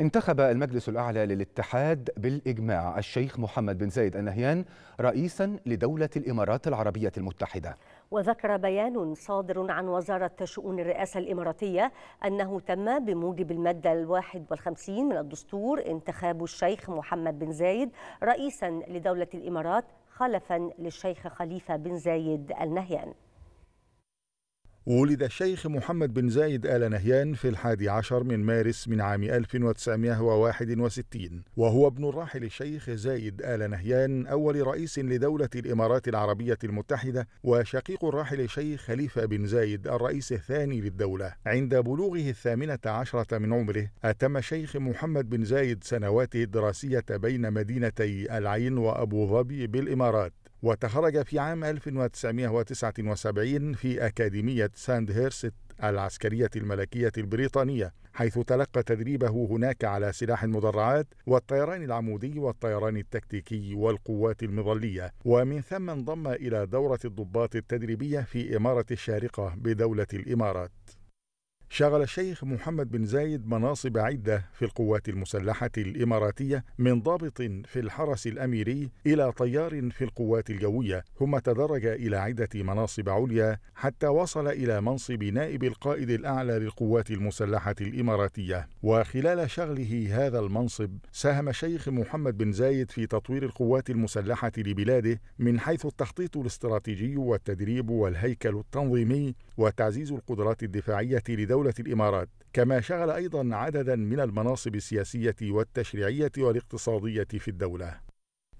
انتخب المجلس الأعلى للاتحاد بالإجماع الشيخ محمد بن زايد النهيان رئيسا لدولة الإمارات العربية المتحدة وذكر بيان صادر عن وزارة شؤون الرئاسة الإماراتية أنه تم بموجب المادة الواحد والخمسين من الدستور انتخاب الشيخ محمد بن زايد رئيسا لدولة الإمارات خلفا للشيخ خليفة بن زايد النهيان ولد الشيخ محمد بن زايد آل نهيان في الحادي عشر من مارس من عام 1961 وهو ابن الراحل الشيخ زايد آل نهيان أول رئيس لدولة الإمارات العربية المتحدة وشقيق الراحل الشيخ خليفة بن زايد الرئيس الثاني للدولة عند بلوغه الثامنة عشرة من عمره أتم الشيخ محمد بن زايد سنواته الدراسية بين مدينتي العين وأبو ظبي بالإمارات وتخرج في عام 1979 في أكاديمية ساند هيرست العسكرية الملكية البريطانية حيث تلقى تدريبه هناك على سلاح المدرعات والطيران العمودي والطيران التكتيكي والقوات المظلية ومن ثم انضم إلى دورة الضباط التدريبية في إمارة الشارقة بدولة الإمارات شغل الشيخ محمد بن زايد مناصب عدة في القوات المسلحة الإماراتية من ضابط في الحرس الأميري إلى طيار في القوات الجوية ثم تدرج إلى عدة مناصب عليا حتى وصل إلى منصب نائب القائد الأعلى للقوات المسلحة الإماراتية وخلال شغله هذا المنصب ساهم الشيخ محمد بن زايد في تطوير القوات المسلحة لبلاده من حيث التخطيط الاستراتيجي والتدريب والهيكل التنظيمي وتعزيز القدرات الدفاعية لدولة دولة الإمارات كما شغل أيضا عددا من المناصب السياسية والتشريعية والاقتصادية في الدولة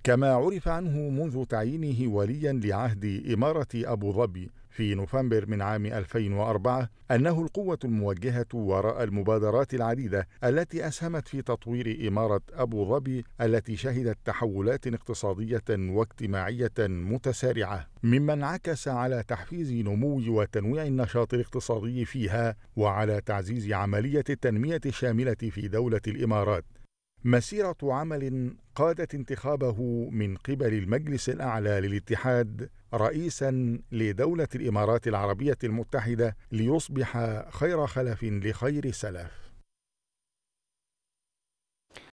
كما عرف عنه منذ تعيينه وليا لعهد إمارة أبو ظبي في نوفمبر من عام 2004 أنه القوة الموجهة وراء المبادرات العديدة التي أسهمت في تطوير إمارة أبو ظبي التي شهدت تحولات اقتصادية واجتماعية متسارعة مما انعكس على تحفيز نمو وتنويع النشاط الاقتصادي فيها وعلى تعزيز عملية التنمية الشاملة في دولة الإمارات مسيرة عمل قادت انتخابه من قبل المجلس الأعلى للاتحاد رئيسا لدولة الإمارات العربية المتحدة ليصبح خير خلف لخير سلف